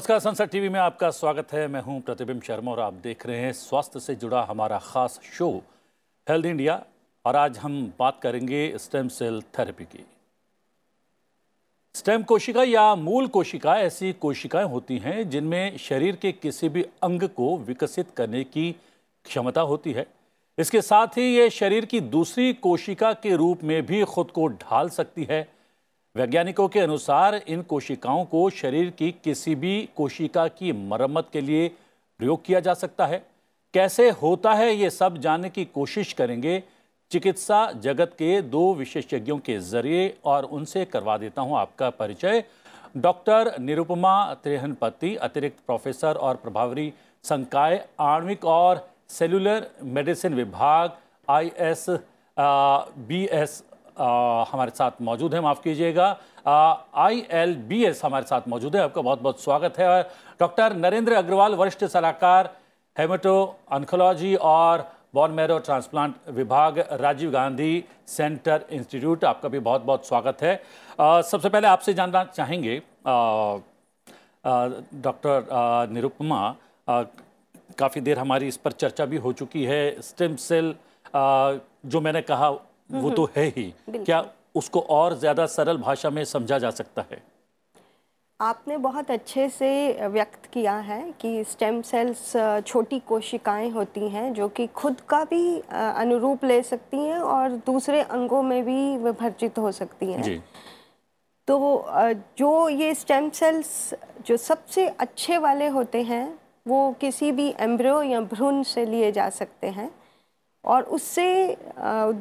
नमस्कार संसद टीवी में आपका स्वागत है मैं हूं प्रतिबिंब शर्मा और आप देख रहे हैं स्वास्थ्य से जुड़ा हमारा खास शो हेल्थ इंडिया और आज हम बात करेंगे स्टेम सेल थेरेपी की स्टेम कोशिका या मूल कोशिका ऐसी कोशिकाएं होती हैं जिनमें शरीर के किसी भी अंग को विकसित करने की क्षमता होती है इसके साथ ही ये शरीर की दूसरी कोशिका के रूप में भी खुद को ढाल सकती है वैज्ञानिकों के अनुसार इन कोशिकाओं को शरीर की किसी भी कोशिका की मरम्मत के लिए प्रयोग किया जा सकता है कैसे होता है ये सब जानने की कोशिश करेंगे चिकित्सा जगत के दो विशेषज्ञों के जरिए और उनसे करवा देता हूं आपका परिचय डॉक्टर निरुपमा त्रेहनपति अतिरिक्त प्रोफेसर और प्रभावरी संकाय आणविक और सेलुलर मेडिसिन विभाग आई एस बी एस हमारे साथ मौजूद हैं माफ़ कीजिएगा आई एल बी एस हमारे साथ मौजूद है आपका बहुत बहुत स्वागत है डॉक्टर नरेंद्र अग्रवाल वरिष्ठ सलाहकार हेमेटो अनकोलॉजी और बॉन मेरो ट्रांसप्लांट विभाग राजीव गांधी सेंटर इंस्टीट्यूट आपका भी बहुत बहुत स्वागत है सबसे पहले आपसे जानना चाहेंगे डॉक्टर निरुपमा काफ़ी देर हमारी इस पर चर्चा भी हो चुकी है स्टेम सेल आ, जो मैंने कहा वो हम्म। तो है ही क्या उसको और ज़्यादा सरल भाषा में समझा जा सकता है आपने बहुत अच्छे से व्यक्त किया है कि स्टेम सेल्स छोटी कोशिकाएं होती हैं जो कि खुद का भी अनुरूप ले सकती हैं और दूसरे अंगों में भी विभर्जित हो सकती हैं तो जो ये स्टेम सेल्स जो सबसे अच्छे वाले होते हैं वो किसी भी एम्ब्रो या भ्रूण से लिए जा सकते हैं और उससे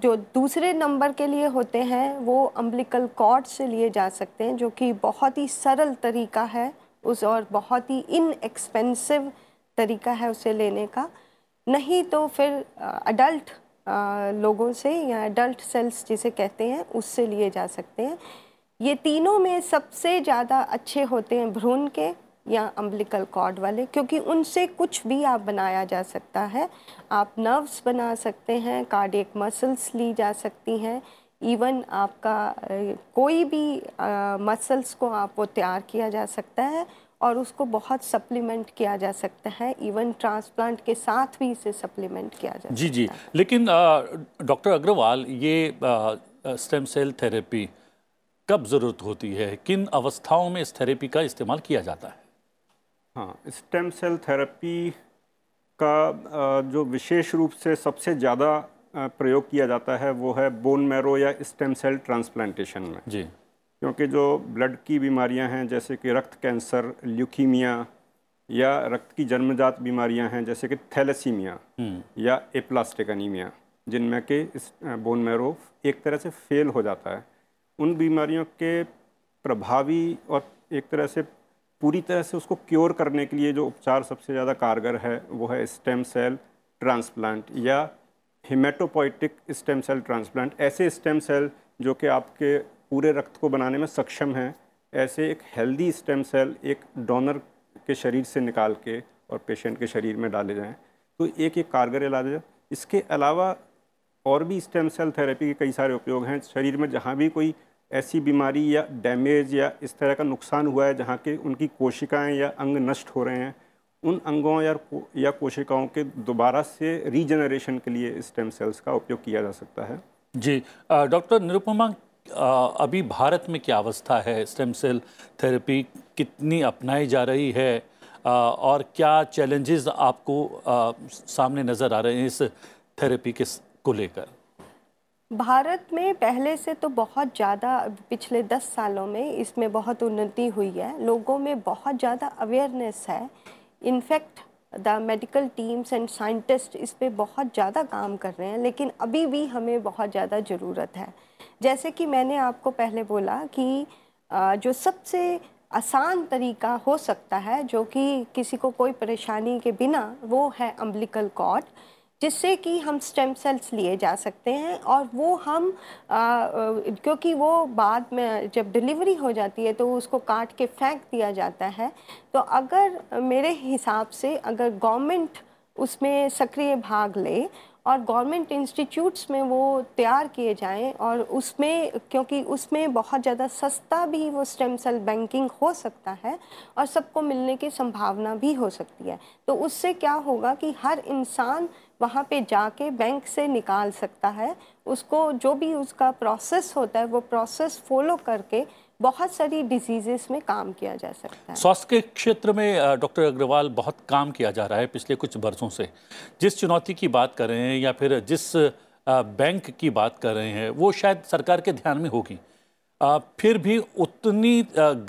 जो दूसरे नंबर के लिए होते हैं वो अम्बलिकल कॉर्ड से लिए जा सकते हैं जो कि बहुत ही सरल तरीका है उस और बहुत ही इनएक्सपेंसिव तरीका है उसे लेने का नहीं तो फिर अडल्ट लोगों से या अडल्ट सेल्स जिसे कहते हैं उससे लिए जा सकते हैं ये तीनों में सबसे ज़्यादा अच्छे होते हैं भ्रूण के या अम्बलिकल कॉर्ड वाले क्योंकि उनसे कुछ भी आप बनाया जा सकता है आप नर्व्स बना सकते हैं कार्डियक मसल्स ली जा सकती हैं इवन आपका कोई भी मसल्स को आप वो तैयार किया जा सकता है और उसको बहुत सप्लीमेंट किया जा सकता है इवन ट्रांसप्लांट के साथ भी इसे सप्लीमेंट किया जा जी जी लेकिन डॉक्टर अग्रवाल ये स्टेम सेल थेरेपी कब ज़रूरत होती है किन अवस्थाओं में इस थेरेपी का इस्तेमाल किया जाता है हाँ स्टेम सेल थेरेपी का जो विशेष रूप से सबसे ज़्यादा प्रयोग किया जाता है वो है बोन मैरो या स्टेम सेल ट्रांसप्लांटेशन में जी क्योंकि जो ब्लड की बीमारियां हैं जैसे कि रक्त कैंसर ल्यूकीमिया या रक्त की जन्मजात बीमारियां हैं जैसे कि थैलेसीमिया हम्म। या एप्लास्टिक अनीमिया जिनमें कि बोन मैरो एक तरह से फेल हो जाता है उन बीमारियों के प्रभावी और एक तरह से पूरी तरह से उसको क्योर करने के लिए जो उपचार सबसे ज़्यादा कारगर है वो है स्टेम सेल ट्रांसप्लांट या हिमेटोपोइटिक स्टेम सेल ट्रांसप्लांट ऐसे स्टेम सेल जो कि आपके पूरे रक्त को बनाने में सक्षम हैं ऐसे एक हेल्दी स्टेम सेल एक डोनर के शरीर से निकाल के और पेशेंट के शरीर में डाले जाएँ तो एक एक कारगर इलाज है इसके अलावा और भी स्टेम सेल थेरेपी के कई सारे उपयोग हैं शरीर में जहाँ भी कोई ऐसी बीमारी या डैमेज या इस तरह का नुकसान हुआ है जहाँ के उनकी कोशिकाएं या अंग नष्ट हो रहे हैं उन अंगों या को, या कोशिकाओं के दोबारा से रीजनरेशन के लिए स्टेम सेल्स का उपयोग किया जा सकता है जी डॉक्टर निरुपमा अभी भारत में क्या अवस्था है स्टेम सेल थेरेपी कितनी अपनाई जा रही है आ, और क्या चैलेंजेस आपको आ, सामने नज़र आ रहे हैं इस थेरेपी के को लेकर भारत में पहले से तो बहुत ज़्यादा पिछले दस सालों में इसमें बहुत उन्नति हुई है लोगों में बहुत ज़्यादा अवेयरनेस है in fact the medical teams and scientist इस पर बहुत ज़्यादा काम कर रहे हैं लेकिन अभी भी हमें बहुत ज़्यादा ज़रूरत है जैसे कि मैंने आपको पहले बोला कि जो सबसे आसान तरीका हो सकता है जो कि किसी को कोई परेशानी के बिना वो है अम्बलिकल कॉड जिससे कि हम स्टेम सेल्स लिए जा सकते हैं और वो हम आ, क्योंकि वो बाद में जब डिलीवरी हो जाती है तो उसको काट के फेंक दिया जाता है तो अगर मेरे हिसाब से अगर गवर्नमेंट उसमें सक्रिय भाग ले और गवर्नमेंट इंस्टीट्यूट्स में वो तैयार किए जाएं और उसमें क्योंकि उसमें बहुत ज़्यादा सस्ता भी वो स्टेम सेल बैंकिंग हो सकता है और सबको मिलने की संभावना भी हो सकती है तो उससे क्या होगा कि हर इंसान वहाँ पे जाके बैंक से निकाल सकता है उसको जो भी उसका प्रोसेस होता है वो प्रोसेस फॉलो करके बहुत सारी डिजीजेस में काम किया जा सकता है स्वास्थ्य के क्षेत्र में डॉक्टर अग्रवाल बहुत काम किया जा रहा है पिछले कुछ वर्षों से जिस चुनौती की बात कर रहे हैं या फिर जिस बैंक की बात कर रहे हैं वो शायद सरकार के ध्यान में होगी फिर भी उतनी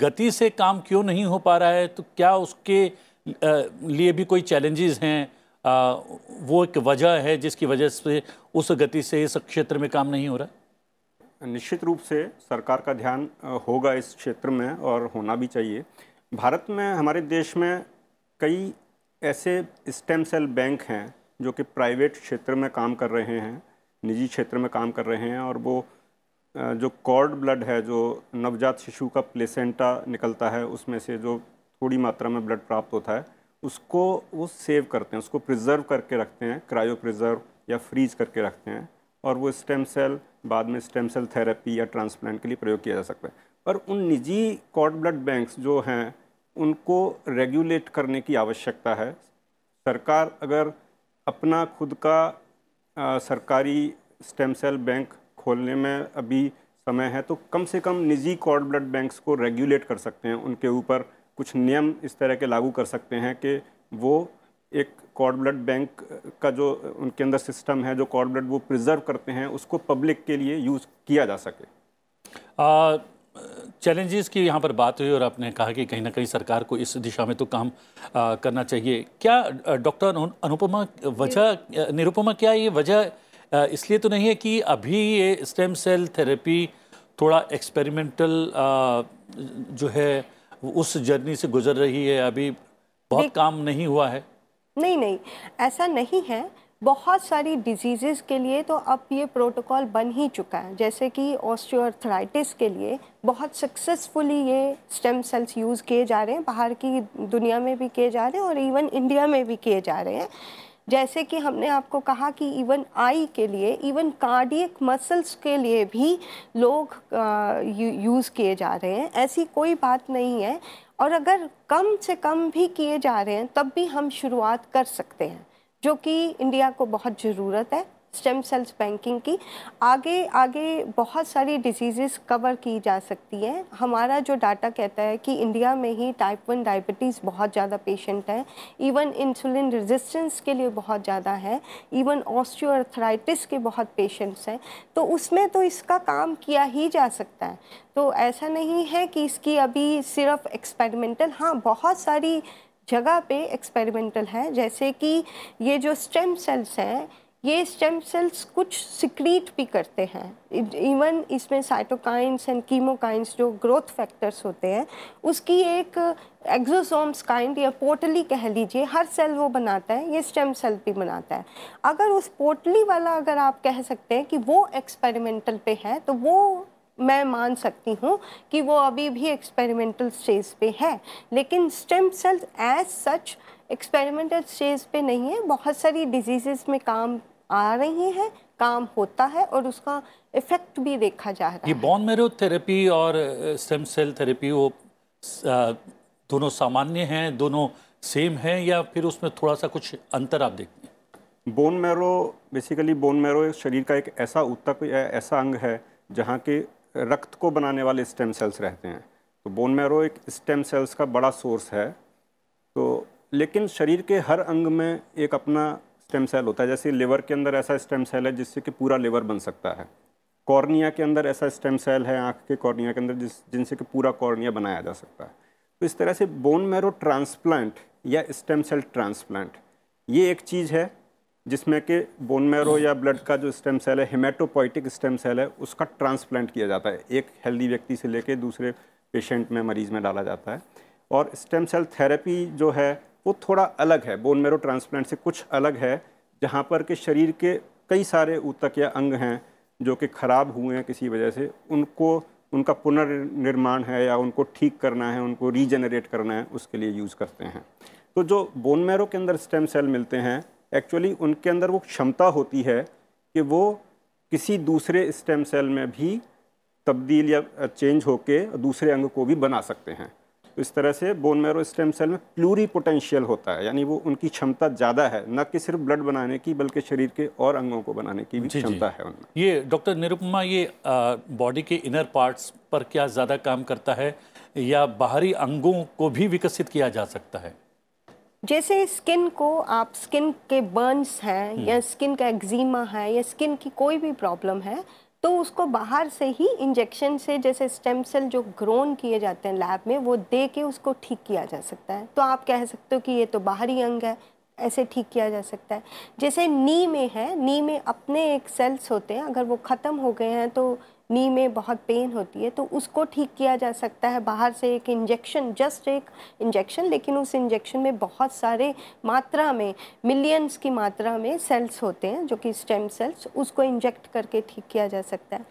गति से काम क्यों नहीं हो पा रहा है तो क्या उसके लिए भी कोई चैलेंजेस हैं आ, वो एक वजह है जिसकी वजह से उस गति से इस क्षेत्र में काम नहीं हो रहा निश्चित रूप से सरकार का ध्यान होगा इस क्षेत्र में और होना भी चाहिए भारत में हमारे देश में कई ऐसे स्टेम सेल बैंक हैं जो कि प्राइवेट क्षेत्र में काम कर रहे हैं निजी क्षेत्र में काम कर रहे हैं और वो जो कॉर्ड ब्लड है जो नवजात शिशु का प्लेसेंटा निकलता है उसमें से जो थोड़ी मात्रा में ब्लड प्राप्त होता है उसको वो सेव करते हैं उसको प्रिजर्व करके रखते हैं क्रायो प्रिजर्व या फ्रीज करके रखते हैं और वो स्टेम सेल बाद में स्टेम सेल थेरेपी या ट्रांसप्लांट के लिए प्रयोग किया जा सकता है पर उन निजी कॉर्ड ब्लड बैंक्स जो हैं उनको रेगुलेट करने की आवश्यकता है सरकार अगर अपना खुद का आ, सरकारी स्टेम सेल बैंक खोलने में अभी समय है तो कम से कम निजी कॉर्ड ब्लड बैंक्स को रेगुलेट कर सकते हैं उनके ऊपर कुछ नियम इस तरह के लागू कर सकते हैं कि वो एक कॉर्ड ब्लड बैंक का जो उनके अंदर सिस्टम है जो कॉर्ड ब्लड वो प्रिजर्व करते हैं उसको पब्लिक के लिए यूज़ किया जा सके चैलेंजेस की यहाँ पर बात हुई और आपने कहा कि कहीं ना कहीं सरकार को इस दिशा में तो काम आ, करना चाहिए क्या डॉक्टर अनुपमा वजह निरुपमा क्या ये वजह इसलिए तो नहीं है कि अभी ये स्टेम सेल थेरेपी थोड़ा एक्सपेरिमेंटल जो है उस जर्नी से गुजर रही है अभी बहुत काम नहीं हुआ है नहीं नहीं ऐसा नहीं है बहुत सारी डिजीज़ के लिए तो अब ये प्रोटोकॉल बन ही चुका है जैसे कि ऑस्टियोआर्थराइटिस के लिए बहुत सक्सेसफुली ये स्टेम सेल्स यूज़ किए जा रहे हैं बाहर की दुनिया में भी किए जा रहे हैं और इवन इंडिया में भी किए जा रहे हैं जैसे कि हमने आपको कहा कि इवन आई के लिए इवन कार्डियक मसल्स के लिए भी लोग यूज़ किए जा रहे हैं ऐसी कोई बात नहीं है और अगर कम से कम भी किए जा रहे हैं तब भी हम शुरुआत कर सकते हैं जो कि इंडिया को बहुत ज़रूरत है स्टेम सेल्स बैंकिंग की आगे आगे बहुत सारी डिजीज़ कवर की जा सकती है हमारा जो डाटा कहता है कि इंडिया में ही टाइप वन डायबिटीज़ बहुत ज़्यादा पेशेंट है इवन इंसुलिन रेजिस्टेंस के लिए बहुत ज़्यादा है इवन ऑस्टियोआर्थराइटिस के बहुत पेशेंट्स हैं तो उसमें तो इसका काम किया ही जा सकता है तो ऐसा नहीं है कि इसकी अभी सिर्फ एक्सपेरिमेंटल हाँ बहुत सारी जगह पे एक्सपेरिमेंटल है जैसे कि ये जो स्टेम सेल्स हैं ये स्टेम सेल्स कुछ सिक्रीट भी करते हैं इवन इसमें साइटोकाइंस एंड कीमोकाइंस जो ग्रोथ फैक्टर्स होते हैं उसकी एक एक्जोसोम्स काइंड या पोटली कह लीजिए हर सेल वो बनाता है ये स्टेम सेल भी बनाता है अगर उस पोटली वाला अगर आप कह सकते हैं कि वो एक्सपेरिमेंटल पे है तो वो मैं मान सकती हूँ कि वो अभी भी एक्सपेरिमेंटल स्टेज पे है लेकिन stem cells as such experimental stage पे नहीं है बहुत सारी डिजीज़ में काम आ रही हैं काम होता है और उसका इफेक्ट भी देखा जा रहा ये है ये बॉन मेरो थेरेपी और स्टेम सेल थेरेपी वो दोनों सामान्य हैं दोनों सेम हैं या फिर उसमें थोड़ा सा कुछ अंतर आप देखते हैं bone marrow basically bone marrow शरीर का एक ऐसा उत्तक या ऐसा अंग है जहाँ के रक्त को बनाने वाले स्टेम सेल्स रहते हैं तो बोन मैरो एक स्टेम सेल्स का बड़ा सोर्स है तो लेकिन शरीर के हर अंग में एक अपना स्टेम सेल होता है जैसे लिवर के अंदर ऐसा स्टेम सेल है जिससे कि पूरा लिवर बन सकता है कॉर्निया के अंदर ऐसा स्टेम सेल है आँख के कॉर्निया के अंदर जिस जिनसे कि पूरा कॉर्निया बनाया जा सकता है तो इस तरह से बोन मैरो ट्रांसप्लांट या स्टेम सेल ट्रांसप्लांट ये एक चीज़ है जिसमें कि बोन मैरो या ब्लड का जो स्टेम सेल है हेमेटोपोइटिक स्टेम सेल है उसका ट्रांसप्लांट किया जाता है एक हेल्दी व्यक्ति से लेके दूसरे पेशेंट में मरीज़ में डाला जाता है और स्टेम सेल थेरेपी जो है वो थोड़ा अलग है बोन मेरो ट्रांसप्लांट से कुछ अलग है जहाँ पर के शरीर के कई सारे ऊतक या अंग हैं जो कि खराब हुए हैं किसी वजह से उनको उनका पुनर्निर्माण है या उनको ठीक करना है उनको रीजनरेट करना है उसके लिए यूज़ करते हैं तो जो बोन मैरो के अंदर स्टेम सेल मिलते हैं एक्चुअली उनके अंदर वो क्षमता होती है कि वो किसी दूसरे स्टेम सेल में भी तब्दील या चेंज होके दूसरे अंग को भी बना सकते हैं तो इस तरह से बोन मैरो स्टेम सेल में प्लूरी पोटेंशियल होता है यानी वो उनकी क्षमता ज़्यादा है न कि सिर्फ ब्लड बनाने की बल्कि शरीर के और अंगों को बनाने की भी क्षमता है उनमें ये डॉक्टर निरुपमा ये बॉडी के इनर पार्ट्स पर क्या ज़्यादा काम करता है या बाहरी अंगों को भी विकसित किया जा सकता है जैसे स्किन को आप स्किन के बर्न्स हैं या स्किन हम्म। का एक्जिमा है या स्किन की कोई भी प्रॉब्लम है तो उसको बाहर से ही इंजेक्शन से जैसे स्टेम सेल जो ग्रोन किए जाते हैं लैब में वो दे के उसको ठीक किया जा सकता है तो आप कह सकते हो कि ये तो बाहरी अंग है ऐसे ठीक किया जा सकता है जैसे नी में है नी में अपने एक सेल्स होते हैं अगर वो ख़त्म हो गए हैं तो नी में बहुत पेन होती है तो उसको ठीक किया जा सकता है बाहर से एक इंजेक्शन जस्ट एक इंजेक्शन लेकिन उस इंजेक्शन में बहुत सारे मात्रा में मिलियंस की मात्रा में सेल्स होते हैं जो कि स्टेम सेल्स उसको इंजेक्ट करके ठीक किया जा सकता है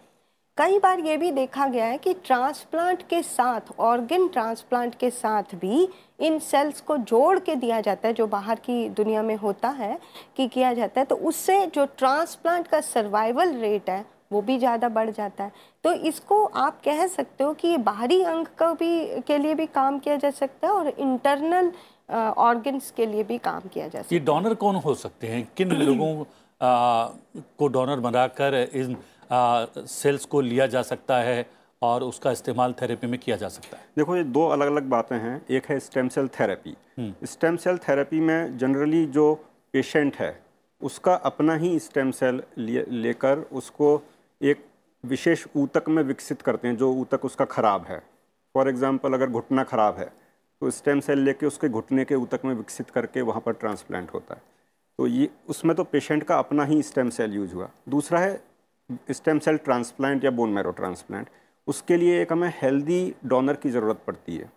कई बार ये भी देखा गया है कि ट्रांसप्लांट के साथ ऑर्गन ट्रांसप्लांट के साथ भी इन सेल्स को जोड़ के दिया जाता है जो बाहर की दुनिया में होता है कि किया जाता है तो उससे जो ट्रांसप्लांट का सर्वाइवल रेट है वो भी ज़्यादा बढ़ जाता है तो इसको आप कह सकते हो कि ये बाहरी अंग का भी के लिए भी काम किया जा सकता है और इंटरनल ऑर्गन्स के लिए भी काम किया जा सकता है ये डोनर कौन हो सकते हैं किन लोगों आ, को डोनर बनाकर इन आ, सेल्स को लिया जा सकता है और उसका इस्तेमाल थेरेपी में किया जा सकता है देखो ये दो अलग अलग बातें हैं एक है stem cell therapy stem cell therapy में जनरली जो पेशेंट है उसका अपना ही स्टेम सेल लेकर उसको एक विशेष ऊतक में विकसित करते हैं जो ऊतक उसका ख़राब है फॉर एग्ज़ाम्पल अगर घुटना ख़राब है तो स्टेम सेल लेके उसके घुटने के ऊतक में विकसित करके वहाँ पर ट्रांसप्लांट होता है तो ये उसमें तो पेशेंट का अपना ही स्टेम सेल यूज हुआ दूसरा है स्टेम सेल ट्रांसप्लांट या बोन मैरो ट्रांसप्लांट उसके लिए एक हमें हेल्दी डोनर की ज़रूरत पड़ती है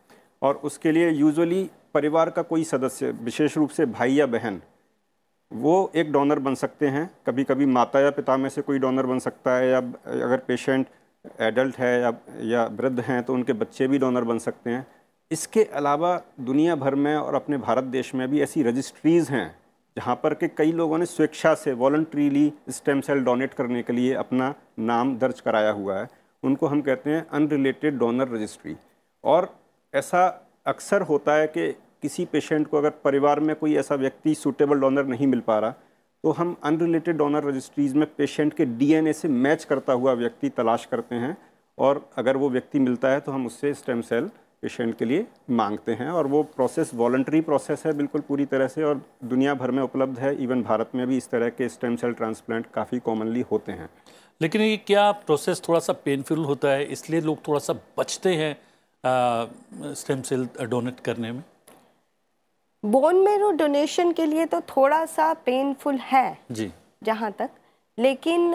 और उसके लिए यूजुअली परिवार का कोई सदस्य विशेष रूप से भाई या बहन वो एक डोनर बन सकते हैं कभी कभी माता या पिता में से कोई डोनर बन सकता है या अगर पेशेंट एडल्ट है या या वृद्ध हैं तो उनके बच्चे भी डोनर बन सकते हैं इसके अलावा दुनिया भर में और अपने भारत देश में भी ऐसी रजिस्ट्रीज़ हैं जहाँ पर के कई लोगों ने स्वेच्छा से वॉल्ट्रीली स्टेम सेल डोनेट करने के लिए अपना नाम दर्ज कराया हुआ है उनको हम कहते हैं अनरिलेटेड डोनर रजिस्ट्री और ऐसा अक्सर होता है कि किसी पेशेंट को अगर परिवार में कोई ऐसा व्यक्ति सूटेबल डोनर नहीं मिल पा रहा तो हम अनरिलेटेड डोनर रजिस्ट्रीज़ में पेशेंट के डीएनए से मैच करता हुआ व्यक्ति तलाश करते हैं और अगर वो व्यक्ति मिलता है तो हम उससे स्टेम सेल पेशेंट के लिए मांगते हैं और वो प्रोसेस वॉल्ट्री प्रोसेस है बिल्कुल पूरी तरह से और दुनिया भर में उपलब्ध है इवन भारत में भी इस तरह के स्टेम सेल ट्रांसप्लांट काफ़ी कॉमनली होते हैं लेकिन ये क्या प्रोसेस थोड़ा सा पेनफुल होता है इसलिए लोग थोड़ा सा बचते हैं स्टेम सेल डोनेट करने में बोन मेरो डोनेशन के लिए तो थोड़ा सा पेनफुल है जी जहाँ तक लेकिन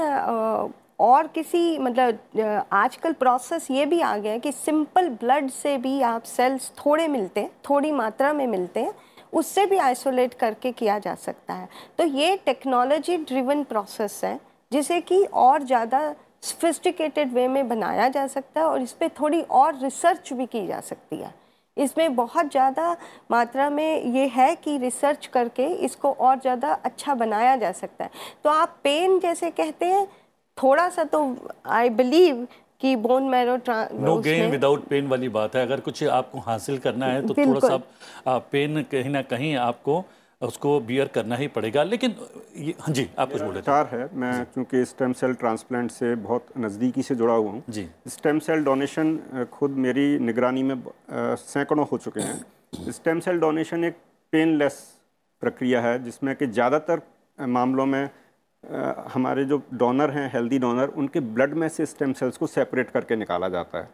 और किसी मतलब आजकल प्रोसेस ये भी आ गया है कि सिंपल ब्लड से भी आप सेल्स थोड़े मिलते हैं थोड़ी मात्रा में मिलते हैं उससे भी आइसोलेट करके किया जा सकता है तो ये टेक्नोलॉजी ड्रिवन प्रोसेस है जिसे कि और ज़्यादा सफिस्टिकेटेड वे में बनाया जा सकता है और इस पर थोड़ी और रिसर्च भी की जा सकती है इसमें बहुत ज़्यादा मात्रा में ये है कि रिसर्च करके इसको और ज़्यादा अच्छा बनाया जा सकता है तो आप पेन जैसे कहते हैं थोड़ा सा तो आई बिलीव कि bone marrow no gain without pain वाली बात है अगर कुछ आपको हासिल करना है तो थोड़ा सा पेन कहीं ना कहीं आपको उसको बियर करना ही पड़ेगा लेकिन ये हाँ जी आप कुछ बोल रहे थे है मैं चूँकि स्टेम सेल ट्रांसप्लांट से बहुत नज़दीकी से जुड़ा हुआ हूँ जी स्टेम सेल डोनेशन खुद मेरी निगरानी में सैकड़ों हो चुके हैं स्टेम सेल डोनेशन एक पेनलेस प्रक्रिया है जिसमें कि ज़्यादातर मामलों में हमारे जो डोनर हैं हेल्दी डोनर उनके ब्लड में से स्टेम सेल्स को सेपरेट करके निकाला जाता है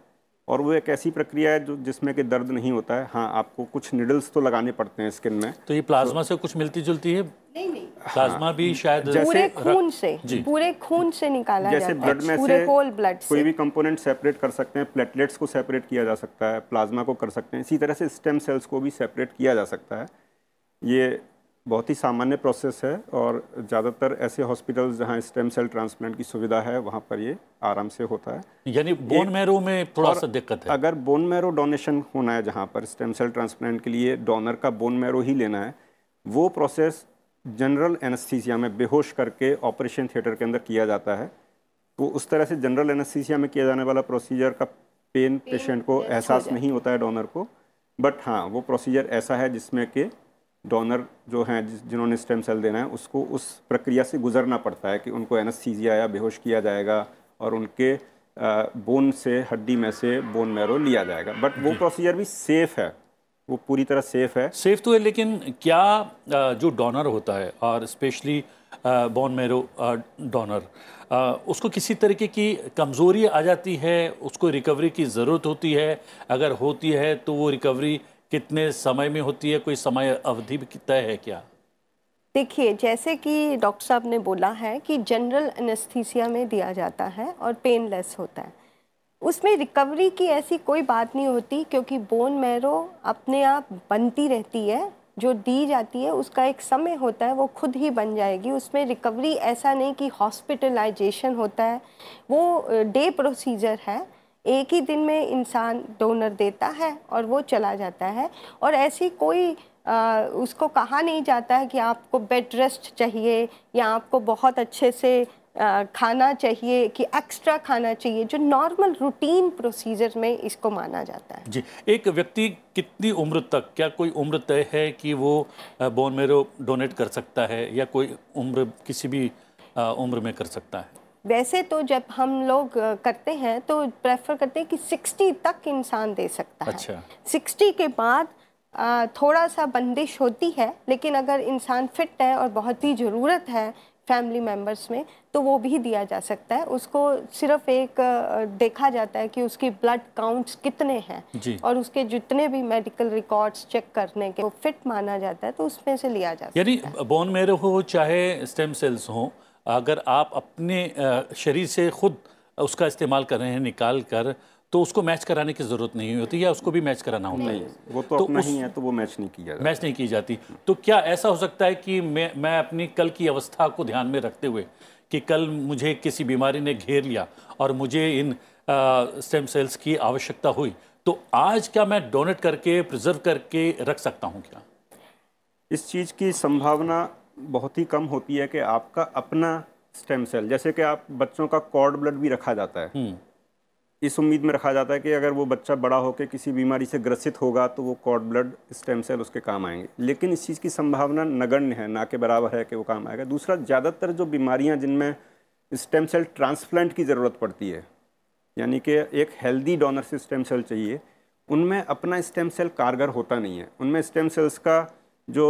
और वो एक ऐसी प्रक्रिया है जो जिसमें कि दर्द नहीं होता है हाँ आपको कुछ निडल्स तो लगाने पड़ते हैं स्किन में तो ये प्लाज्मा तो, से कुछ मिलती जुलती है नहीं नहीं प्लाज्मा हाँ, भी शायद पूरे खून से हाँ। पूरे खून से निकाला जैसे ब्लड में से ब्लड कोई भी कंपोनेंट सेपरेट कर सकते हैं प्लेटलेट्स को सेपरेट किया जा सकता है प्लाज्मा को कर सकते हैं इसी तरह से स्टेम सेल्स को भी सेपरेट किया जा सकता है ये बहुत ही सामान्य प्रोसेस है और ज़्यादातर ऐसे हॉस्पिटल जहाँ स्टेम सेल ट्रांसप्लांट की सुविधा है वहाँ पर ये आराम से होता है यानी बोन मैरो में थोड़ा सा दिक्कत है अगर बोन मैरो डोनेशन होना है जहाँ पर स्टेम सेल ट्रांसप्लांट के लिए डोनर का बोन मैरो ही लेना है वो प्रोसेस जनरल एनस्थीसिया में बेहोश करके ऑपरेशन थिएटर के अंदर किया जाता है तो उस तरह से जनरल एनस्थीसिया में किया जाने वाला प्रोसीजर का पेन पेशेंट को एहसास नहीं होता है डोनर को बट हाँ वो प्रोसीजर ऐसा है जिसमें कि डोनर जो हैं जिन्होंने स्टेम सेल देना है उसको उस प्रक्रिया से गुजरना पड़ता है कि उनको एन या बेहोश किया जाएगा और उनके बोन से हड्डी में से बोन मैरो लिया जाएगा बट वो प्रोसीजर भी सेफ़ है वो पूरी तरह सेफ़ है सेफ़ तो है लेकिन क्या जो डोनर होता है और स्पेशली बोन मेरो डोनर उसको किसी तरीके की कमज़ोरी आ जाती है उसको रिकवरी की ज़रूरत होती है अगर होती है तो वो रिकवरी कितने समय में होती है कोई समय अवधि भी तय है क्या देखिए जैसे कि डॉक्टर साहब ने बोला है कि जनरल एनेस्थीसिया में दिया जाता है और पेनलेस होता है उसमें रिकवरी की ऐसी कोई बात नहीं होती क्योंकि बोन मैरो अपने आप बनती रहती है जो दी जाती है उसका एक समय होता है वो खुद ही बन जाएगी उसमें रिकवरी ऐसा नहीं कि हॉस्पिटलाइजेशन होता है वो डे प्रोसीजर है एक ही दिन में इंसान डोनर देता है और वो चला जाता है और ऐसी कोई आ, उसको कहा नहीं जाता है कि आपको बेड रेस्ट चाहिए या आपको बहुत अच्छे से आ, खाना चाहिए कि एक्स्ट्रा खाना चाहिए जो नॉर्मल रूटीन प्रोसीजर में इसको माना जाता है जी एक व्यक्ति कितनी उम्र तक क्या कोई उम्र तय है कि वो बोन मेरो डोनेट कर सकता है या कोई उम्र किसी भी उम्र में कर सकता है वैसे तो जब हम लोग करते हैं तो प्रेफर करते हैं कि सिक्सटी तक इंसान दे सकता अच्छा। है सिक्सटी के बाद थोड़ा सा बंदिश होती है लेकिन अगर इंसान फिट है और बहुत ही ज़रूरत है फैमिली मेम्बर्स में तो वो भी दिया जा सकता है उसको सिर्फ एक देखा जाता है कि उसकी ब्लड काउंट्स कितने हैं और उसके जितने भी मेडिकल रिकॉर्ड्स चेक करने के वो फिट माना जाता है तो उसमें से लिया जाता है यानी बोन मेरे हो चाहे स्टेम सेल्स हों अगर आप अपने शरीर से ख़ुद उसका इस्तेमाल कर रहे हैं निकाल कर तो उसको मैच कराने की ज़रूरत नहीं होती या उसको भी मैच कराना होता है वो तो, तो अपना उस, ही है तो वो मैच नहीं किया मैच नहीं की जाती तो क्या ऐसा हो सकता है कि मैं मैं अपनी कल की अवस्था को ध्यान में रखते हुए कि कल मुझे किसी बीमारी ने घेर लिया और मुझे इन स्टेम सेल्स की आवश्यकता हुई तो आज क्या मैं डोनेट करके प्रिजर्व करके रख सकता हूँ क्या इस चीज़ की संभावना बहुत ही कम होती है कि आपका अपना स्टेम सेल जैसे कि आप बच्चों का कॉर्ड ब्लड भी रखा जाता है हम्म। इस उम्मीद में रखा जाता है कि अगर वो बच्चा बड़ा होकर किसी बीमारी से ग्रसित होगा तो वो कॉर्ड ब्लड स्टेम सेल उसके काम आएंगे लेकिन इस चीज़ की संभावना नगण्य है ना के बराबर है कि वो काम आएगा दूसरा ज़्यादातर जो बीमारियाँ जिनमें स्टेम सेल ट्रांसप्लांट की ज़रूरत पड़ती है यानी कि एक हेल्दी डोनर से स्टेम सेल चाहिए उनमें अपना स्टेम सेल कारगर होता नहीं है उनमें स्टेम सेल्स का जो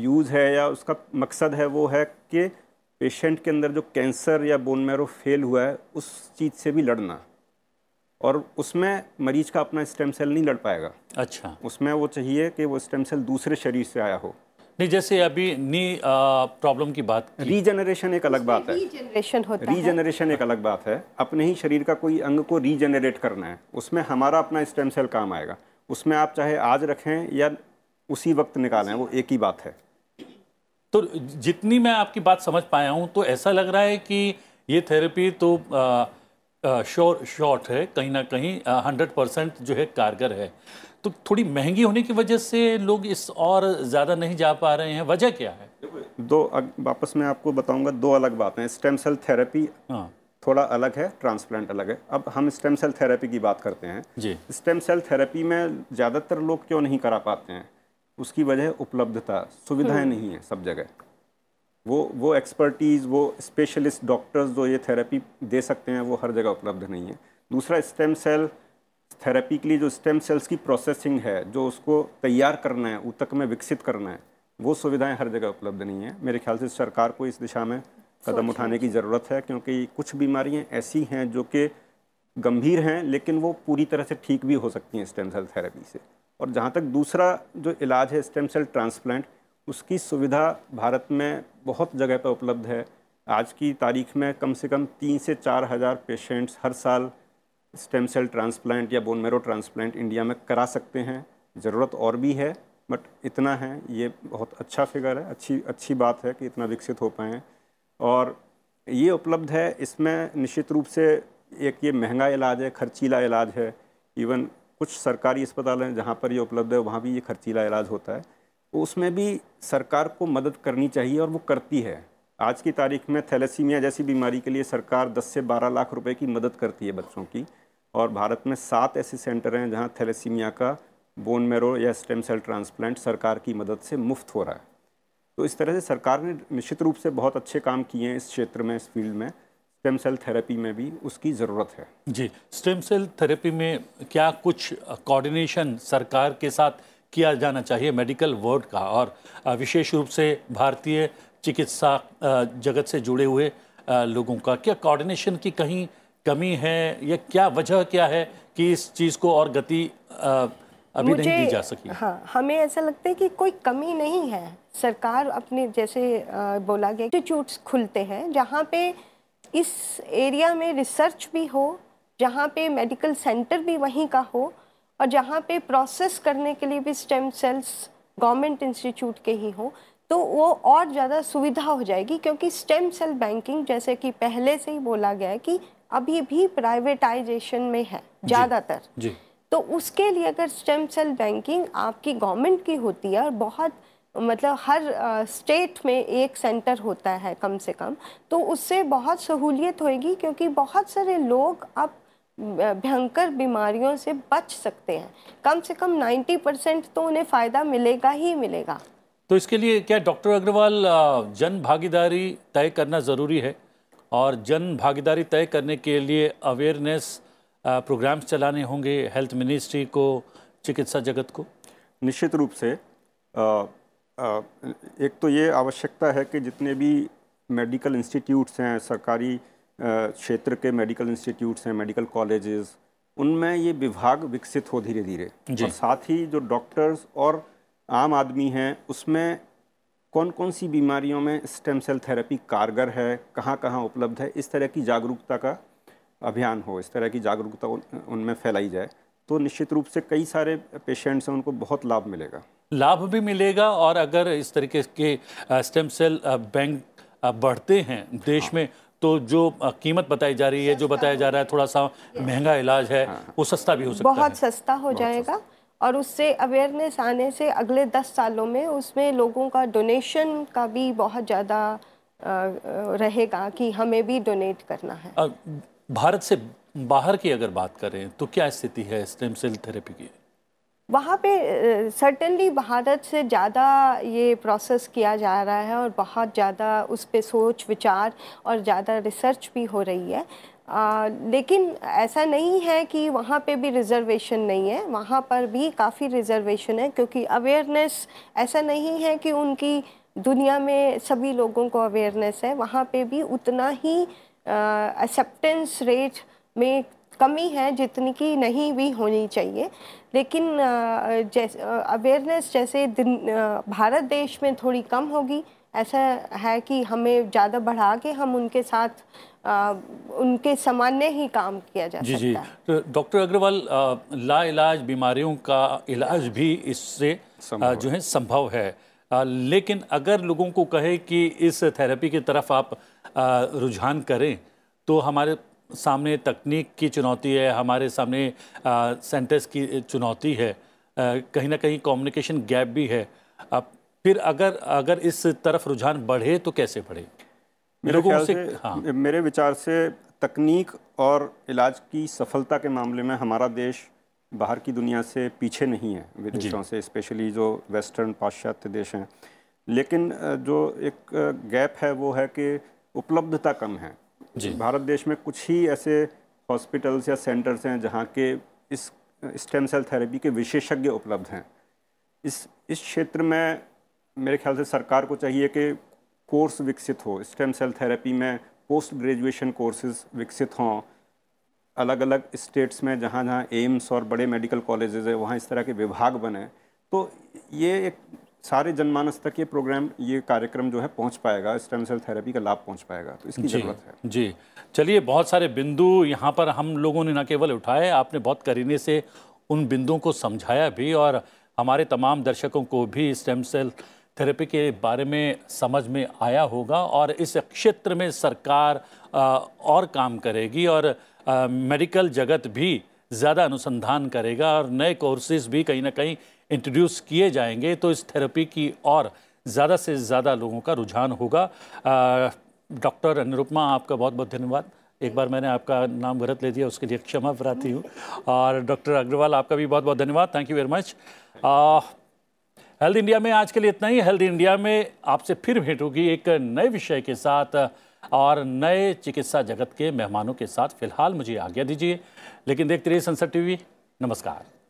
यूज़ है या उसका मकसद है वो है कि पेशेंट के अंदर जो कैंसर या बोन मैरो फेल हुआ है उस चीज़ से भी लड़ना और उसमें मरीज का अपना स्टेम सेल नहीं लड़ पाएगा अच्छा उसमें वो चाहिए कि वो स्टेम सेल दूसरे शरीर से आया हो नहीं जैसे अभी नी प्रॉब्लम की बात रीजनरेशन एक अलग बात है रीजनरेशन होता रीजनरेशन एक अलग बात है अपने ही शरीर का कोई अंग को रीजनरेट करना है उसमें हमारा अपना स्टेम सेल काम आएगा उसमें आप चाहे आज रखें या उसी वक्त निकालें वो एक ही बात है तो जितनी मैं आपकी बात समझ पाया हूँ तो ऐसा लग रहा है कि ये थेरेपी तो शॉर्ट शॉर्ट है कहीं ना कहीं हंड्रेड परसेंट जो है कारगर है तो थोड़ी महंगी होने की वजह से लोग इस और ज़्यादा नहीं जा पा रहे हैं वजह क्या है दो अग, वापस मैं आपको बताऊंगा दो अलग बातें स्टेम सेल थेरेपी हाँ। थोड़ा अलग है ट्रांसप्लांट अलग है अब हम स्टेम सेल थेरेपी की बात करते हैं जी स्टेम सेल थेरेपी में ज़्यादातर लोग क्यों नहीं करा पाते हैं उसकी वजह उपलब्धता सुविधाएं हम्म। नहीं है सब जगह वो वो एक्सपर्टीज़ वो स्पेशलिस्ट डॉक्टर्स जो ये थेरेपी दे सकते हैं वो हर जगह उपलब्ध नहीं है दूसरा स्टेम सेल थेरेपी के लिए जो स्टेम सेल्स की प्रोसेसिंग है जो उसको तैयार करना है ऊतक में विकसित करना है वो सुविधाएं हर जगह उपलब्ध नहीं है मेरे ख्याल से सरकार को इस दिशा में कदम उठाने की ज़रूरत है क्योंकि कुछ बीमारियाँ ऐसी हैं जो कि गंभीर हैं लेकिन वो पूरी तरह से ठीक भी हो सकती हैं स्टेम सेल थेरेपी से और जहाँ तक दूसरा जो इलाज है स्टेम सेल ट्रांसप्लांट उसकी सुविधा भारत में बहुत जगह पर उपलब्ध है आज की तारीख में कम से कम तीन से चार हज़ार पेशेंट्स हर साल स्टेम सेल ट्रांसप्लांट या बोन मेरो ट्रांसप्लांट इंडिया में करा सकते हैं ज़रूरत और भी है बट इतना है ये बहुत अच्छा फिगर है अच्छी अच्छी बात है कि इतना विकसित हो पाए और ये उपलब्ध है इसमें निश्चित रूप से एक ये महंगा इलाज है खर्चीला इलाज है इवन कुछ सरकारी अस्पताल हैं जहाँ पर ये उपलब्ध है वहाँ भी ये खर्चीला इलाज होता है तो उसमें भी सरकार को मदद करनी चाहिए और वो करती है आज की तारीख में थैलेसीमिया जैसी बीमारी के लिए सरकार 10 से 12 लाख रुपए की मदद करती है बच्चों की और भारत में सात ऐसे सेंटर हैं जहाँ थैलेसीमिया का बोन मेरो या स्टेम सेल ट्रांसप्लांट सरकार की मदद से मुफ्त हो रहा है तो इस तरह से सरकार ने निश्चित रूप से बहुत अच्छे काम किए हैं इस क्षेत्र में इस फील्ड में स्टेम सेल थेरेपी में भी उसकी ज़रूरत है जी स्टेम सेल थेरेपी में क्या कुछ कोऑर्डिनेशन सरकार के साथ किया जाना चाहिए मेडिकल वर्ल्ड का और विशेष रूप से भारतीय चिकित्सा जगत से जुड़े हुए लोगों का क्या कोऑर्डिनेशन की कहीं कमी है या क्या वजह क्या है कि इस चीज़ को और गति अभी नहीं दी जा सकी हाँ हमें ऐसा लगता है कि कोई कमी नहीं है सरकार अपने जैसे बोला गया इंस्टीट्यूट खुलते हैं जहाँ पे इस एरिया में रिसर्च भी हो जहाँ पे मेडिकल सेंटर भी वहीं का हो और जहाँ पे प्रोसेस करने के लिए भी स्टेम सेल्स गवर्नमेंट इंस्टीट्यूट के ही हो तो वो और ज़्यादा सुविधा हो जाएगी क्योंकि स्टेम सेल बैंकिंग जैसे कि पहले से ही बोला गया है कि अभी भी प्राइवेटाइजेशन में है ज़्यादातर तो उसके लिए अगर स्टेम सेल बैंकिंग आपकी गवर्नमेंट की होती है और बहुत मतलब हर स्टेट में एक सेंटर होता है कम से कम तो उससे बहुत सहूलियत होगी क्योंकि बहुत सारे लोग अब भयंकर बीमारियों से बच सकते हैं कम से कम 90 परसेंट तो उन्हें फ़ायदा मिलेगा ही मिलेगा तो इसके लिए क्या डॉक्टर अग्रवाल जन भागीदारी तय करना ज़रूरी है और जन भागीदारी तय करने के लिए अवेयरनेस प्रोग्राम्स चलाने होंगे हेल्थ मिनिस्ट्री को चिकित्सा जगत को निश्चित रूप से आ, एक तो ये आवश्यकता है कि जितने भी मेडिकल इंस्टीट्यूट्स हैं सरकारी क्षेत्र के मेडिकल इंस्टीट्यूट्स हैं मेडिकल कॉलेजेस उनमें ये विभाग विकसित हो धीरे धीरे और साथ ही जो डॉक्टर्स और आम आदमी हैं उसमें कौन कौन सी बीमारियों में स्टेम सेल थेरेपी कारगर है कहाँ कहाँ उपलब्ध है इस तरह की जागरूकता का अभियान हो इस तरह की जागरूकता उनमें फैलाई जाए तो निश्चित रूप से कई सारे पेशेंट्स हैं उनको बहुत लाभ मिलेगा लाभ भी मिलेगा और अगर इस तरीके के स्टेम सेल बैंक बढ़ते हैं देश हाँ। में तो जो कीमत बताई जा रही है जो बताया जा रहा है थोड़ा सा महंगा इलाज है हाँ। वो सस्ता भी हो सकता बहुत है सस्ता हो जाएगा और उससे अवेयरनेस आने से अगले दस सालों में उसमें लोगों का डोनेशन का भी बहुत ज़्यादा रहेगा कि हमें भी डोनेट करना है भारत से बाहर की अगर बात करें तो क्या स्थिति है स्टेम सेल थेरेपी की वहाँ पे सर्टनली भारत से ज़्यादा ये प्रोसेस किया जा रहा है और बहुत ज़्यादा उस पर सोच विचार और ज़्यादा रिसर्च भी हो रही है आ, लेकिन ऐसा नहीं है कि वहाँ पे भी रिजर्वेशन नहीं है वहाँ पर भी काफ़ी रिजर्वेशन है क्योंकि अवेयरनेस ऐसा नहीं है कि उनकी दुनिया में सभी लोगों को अवेयरनेस है वहाँ पे भी उतना ही एक्सेप्टेंस रेट में कमी है जितनी की नहीं भी होनी चाहिए लेकिन जैसे अवेयरनेस जैसे दिन भारत देश में थोड़ी कम होगी ऐसा है कि हमें ज़्यादा बढ़ा के हम उनके साथ आ, उनके सामान्य ही काम किया जा जी सकता जी तो डॉक्टर अग्रवाल ला इलाज बीमारियों का इलाज भी इससे जो है संभव है आ, लेकिन अगर लोगों को कहे कि इस थेरेपी की तरफ आप रुझान करें तो हमारे सामने तकनीक की चुनौती है हमारे सामने सेंटर्स की चुनौती है कहीं ना कहीं कम्युनिकेशन गैप भी है अब फिर अगर अगर इस तरफ रुझान बढ़े तो कैसे बढ़े मेरे लोगों से हाँ मेरे विचार से तकनीक और इलाज की सफलता के मामले में हमारा देश बाहर की दुनिया से पीछे नहीं है विदेशों से स्पेशली जो वेस्टर्न पाश्चात्य देश हैं लेकिन जो एक गैप है वो है कि उपलब्धता कम है भारत देश में कुछ ही ऐसे हॉस्पिटल्स या सेंटर्स हैं जहाँ के इस स्टेम सेल थेरेपी के विशेषज्ञ उपलब्ध हैं इस इस क्षेत्र में मेरे ख्याल से सरकार को चाहिए कि कोर्स विकसित हो स्टेम सेल थेरेपी में पोस्ट ग्रेजुएशन कोर्सेज विकसित हों अलग अलग स्टेट्स में जहाँ जहाँ एम्स और बड़े मेडिकल कॉलेजेस हैं वहाँ इस तरह के विभाग बने तो ये एक सारे जनमानस तक ये प्रोग्राम ये कार्यक्रम जो है पहुंच पाएगा स्टेम सेल थेरेपी का लाभ पहुंच पाएगा तो इसकी ज़रूरत है जी चलिए बहुत सारे बिंदु यहाँ पर हम लोगों ने न केवल उठाए आपने बहुत करीने से उन बिंदुओं को समझाया भी और हमारे तमाम दर्शकों को भी स्टेम सेल थेरेपी के बारे में समझ में आया होगा और इस क्षेत्र में सरकार और काम करेगी और मेडिकल जगत भी ज़्यादा अनुसंधान करेगा और नए कोर्सेज भी कहीं ना कहीं इंट्रोड्यूस किए जाएंगे तो इस थेरेपी की और ज़्यादा से ज़्यादा लोगों का रुझान होगा डॉक्टर अनुरुपमा आपका बहुत बहुत धन्यवाद एक बार मैंने आपका नाम गलत ले दिया उसके लिए क्षमा प्रार्थी हूँ और डॉक्टर अग्रवाल आपका भी बहुत बहुत धन्यवाद thank you very much health India में आज के लिए इतना ही हेल्थ इंडिया में आपसे फिर भेंट होगी एक नए विषय के साथ और नए चिकित्सा जगत के मेहमानों के साथ फिलहाल मुझे आज्ञा दीजिए लेकिन देखते रहिए संसद टीवी नमस्कार